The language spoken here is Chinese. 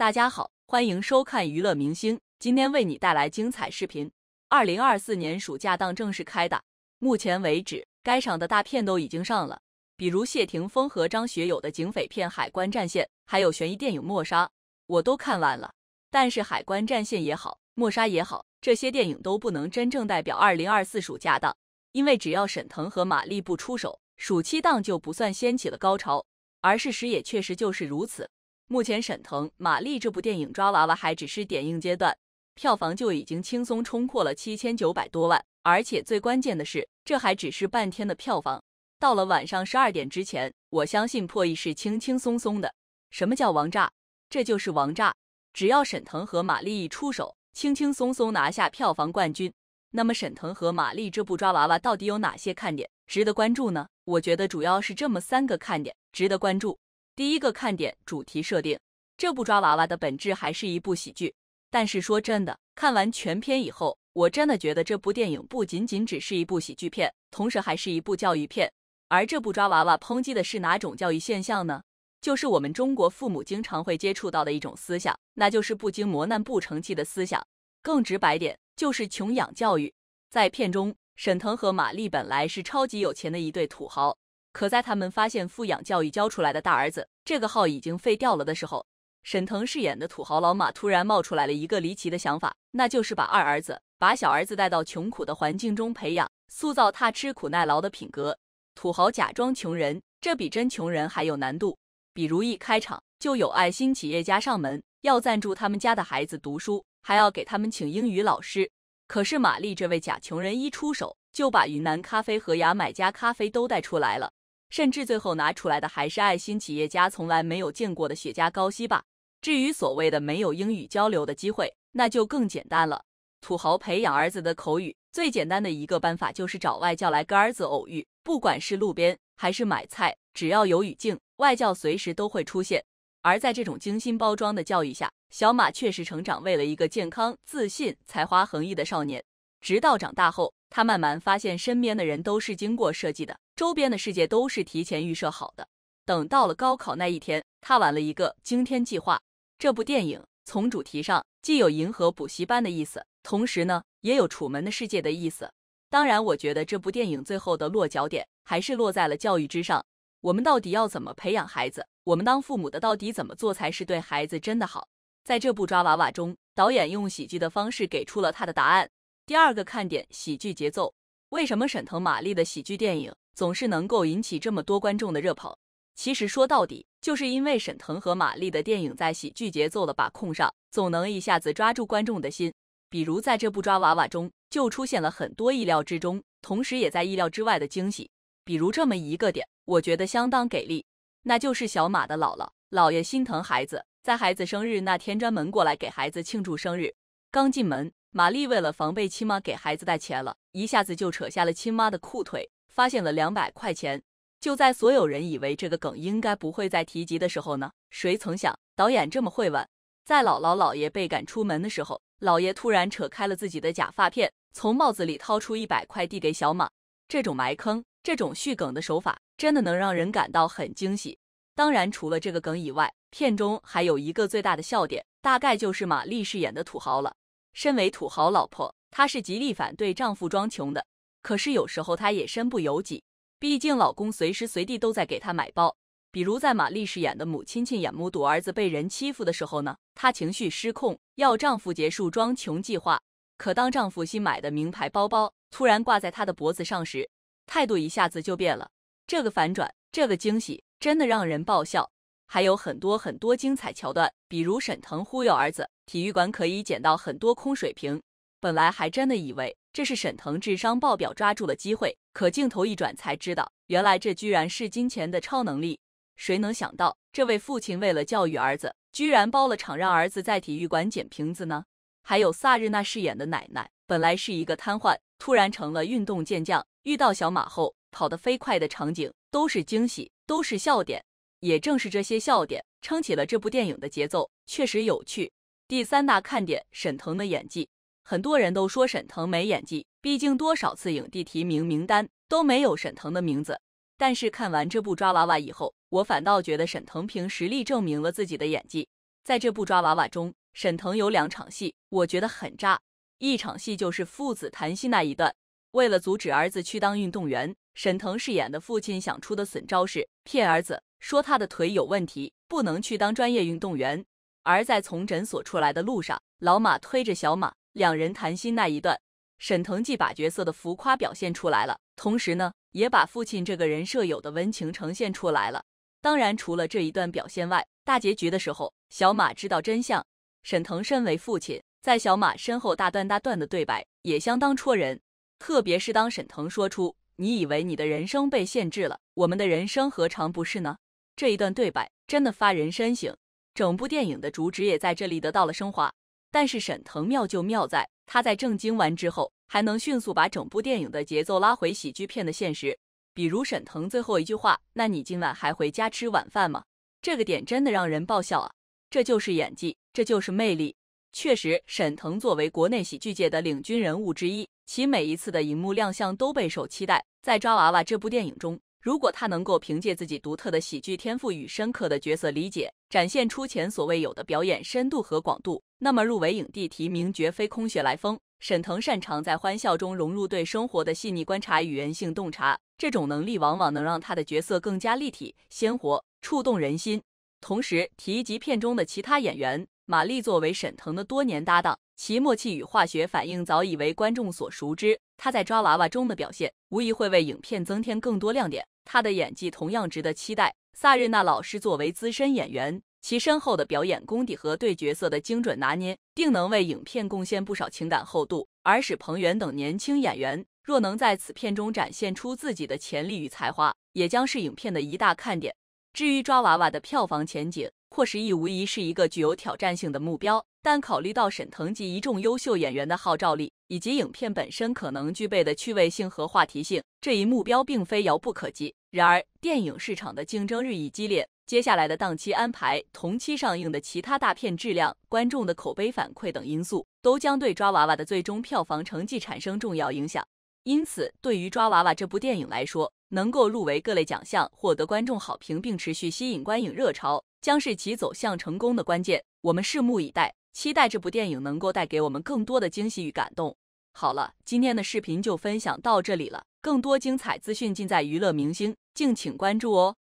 大家好，欢迎收看娱乐明星，今天为你带来精彩视频。二零二四年暑假档正式开打，目前为止，该场的大片都已经上了，比如谢霆锋和张学友的警匪片《海关战线》，还有悬疑电影《默杀》，我都看完了。但是《海关战线》也好，《默杀》也好，这些电影都不能真正代表二零二四暑假档，因为只要沈腾和马丽不出手，暑期档就不算掀起了高潮。而事实也确实就是如此。目前，沈腾、马丽这部电影《抓娃娃》还只是点映阶段，票房就已经轻松冲破了七千九百多万。而且最关键的是，这还只是半天的票房。到了晚上十二点之前，我相信破亿是轻轻松松的。什么叫王炸？这就是王炸。只要沈腾和马丽一出手，轻轻松松拿下票房冠军。那么，沈腾和马丽这部《抓娃娃》到底有哪些看点值得关注呢？我觉得主要是这么三个看点值得关注。第一个看点，主题设定。这部抓娃娃的本质还是一部喜剧，但是说真的，看完全片以后，我真的觉得这部电影不仅仅只是一部喜剧片，同时还是一部教育片。而这部抓娃娃抨击的是哪种教育现象呢？就是我们中国父母经常会接触到的一种思想，那就是不经磨难不成器的思想。更直白点，就是穷养教育。在片中，沈腾和马丽本来是超级有钱的一对土豪。可在他们发现富养教育教出来的大儿子这个号已经废掉了的时候，沈腾饰演的土豪老马突然冒出来了一个离奇的想法，那就是把二儿子、把小儿子带到穷苦的环境中培养，塑造他吃苦耐劳的品格。土豪假装穷人，这比真穷人还有难度。比如一开场就有爱心企业家上门要赞助他们家的孩子读书，还要给他们请英语老师。可是玛丽这位假穷人一出手，就把云南咖啡和牙买加咖啡都带出来了。甚至最后拿出来的还是爱心企业家从来没有见过的雪茄高息吧。至于所谓的没有英语交流的机会，那就更简单了。土豪培养儿子的口语，最简单的一个办法就是找外教来跟儿子偶遇，不管是路边还是买菜，只要有语境，外教随时都会出现。而在这种精心包装的教育下，小马确实成长为了一个健康、自信、才华横溢的少年。直到长大后，他慢慢发现身边的人都是经过设计的，周边的世界都是提前预设好的。等到了高考那一天，他玩了一个惊天计划。这部电影从主题上既有迎合补习班的意思，同时呢，也有《楚门的世界》的意思。当然，我觉得这部电影最后的落脚点还是落在了教育之上。我们到底要怎么培养孩子？我们当父母的到底怎么做才是对孩子真的好？在这部《抓娃娃》中，导演用喜剧的方式给出了他的答案。第二个看点，喜剧节奏。为什么沈腾、马丽的喜剧电影总是能够引起这么多观众的热捧？其实说到底，就是因为沈腾和马丽的电影在喜剧节奏的把控上，总能一下子抓住观众的心。比如在这部《抓娃娃》中，就出现了很多意料之中，同时也在意料之外的惊喜。比如这么一个点，我觉得相当给力，那就是小马的姥姥姥爷心疼孩子，在孩子生日那天专门过来给孩子庆祝生日。刚进门。玛丽为了防备亲妈给孩子带钱了，一下子就扯下了亲妈的裤腿，发现了两百块钱。就在所有人以为这个梗应该不会再提及的时候呢，谁曾想导演这么会玩？在姥姥姥爷被赶出门的时候，姥爷突然扯开了自己的假发片，从帽子里掏出一百块递给小马。这种埋坑、这种续梗的手法，真的能让人感到很惊喜。当然，除了这个梗以外，片中还有一个最大的笑点，大概就是玛丽饰演的土豪了。身为土豪老婆，她是极力反对丈夫装穷的。可是有时候她也身不由己，毕竟老公随时随地都在给她买包。比如在玛丽饰演的母亲亲眼目睹儿子被人欺负的时候呢，她情绪失控，要丈夫结束装穷计划。可当丈夫新买的名牌包包突然挂在她的脖子上时，态度一下子就变了。这个反转，这个惊喜，真的让人爆笑。还有很多很多精彩桥段，比如沈腾忽悠儿子，体育馆可以捡到很多空水瓶。本来还真的以为这是沈腾智商爆表抓住了机会，可镜头一转才知道，原来这居然是金钱的超能力。谁能想到，这位父亲为了教育儿子，居然包了场让儿子在体育馆捡瓶子呢？还有萨日娜饰演的奶奶，本来是一个瘫痪，突然成了运动健将，遇到小马后跑得飞快的场景，都是惊喜，都是笑点。也正是这些笑点撑起了这部电影的节奏，确实有趣。第三大看点，沈腾的演技。很多人都说沈腾没演技，毕竟多少次影帝提名名单都没有沈腾的名字。但是看完这部《抓娃娃》以后，我反倒觉得沈腾凭实力证明了自己的演技。在这部《抓娃娃》中，沈腾有两场戏，我觉得很炸。一场戏就是父子谈戏那一段，为了阻止儿子去当运动员，沈腾饰演的父亲想出的损招是骗儿子。说他的腿有问题，不能去当专业运动员。而在从诊所出来的路上，老马推着小马，两人谈心那一段，沈腾既把角色的浮夸表现出来了，同时呢，也把父亲这个人设有的温情呈现出来了。当然，除了这一段表现外，大结局的时候，小马知道真相，沈腾身为父亲，在小马身后大段大段的对白也相当戳人。特别是当沈腾说出“你以为你的人生被限制了？我们的人生何尝不是呢？”这一段对白真的发人深省，整部电影的主旨也在这里得到了升华。但是沈腾妙就妙在，他在正经完之后，还能迅速把整部电影的节奏拉回喜剧片的现实。比如沈腾最后一句话：“那你今晚还回家吃晚饭吗？”这个点真的让人爆笑啊！这就是演技，这就是魅力。确实，沈腾作为国内喜剧界的领军人物之一，其每一次的荧幕亮相都备受期待。在《抓娃娃》这部电影中。如果他能够凭借自己独特的喜剧天赋与深刻的角色理解，展现出前所未有的表演深度和广度，那么入围影帝提名绝非空穴来风。沈腾擅长在欢笑中融入对生活的细腻观察与人性洞察，这种能力往往能让他的角色更加立体、鲜活、触动人心。同时，提及片中的其他演员，马丽作为沈腾的多年搭档，其默契与化学反应早已为观众所熟知。她在抓娃娃中的表现，无疑会为影片增添更多亮点。他的演技同样值得期待。萨日娜老师作为资深演员，其深厚的表演功底和对角色的精准拿捏，定能为影片贡献不少情感厚度。而史鹏远等年轻演员若能在此片中展现出自己的潜力与才华，也将是影片的一大看点。至于抓娃娃的票房前景，破十亦无疑是一个具有挑战性的目标。但考虑到沈腾及一众优秀演员的号召力，以及影片本身可能具备的趣味性和话题性，这一目标并非遥不可及。然而，电影市场的竞争日益激烈，接下来的档期安排、同期上映的其他大片质量、观众的口碑反馈等因素，都将对《抓娃娃》的最终票房成绩产生重要影响。因此，对于《抓娃娃》这部电影来说，能够入围各类奖项、获得观众好评并持续吸引观影热潮，将是其走向成功的关键。我们拭目以待。期待这部电影能够带给我们更多的惊喜与感动。好了，今天的视频就分享到这里了，更多精彩资讯尽在《娱乐明星》，敬请关注哦。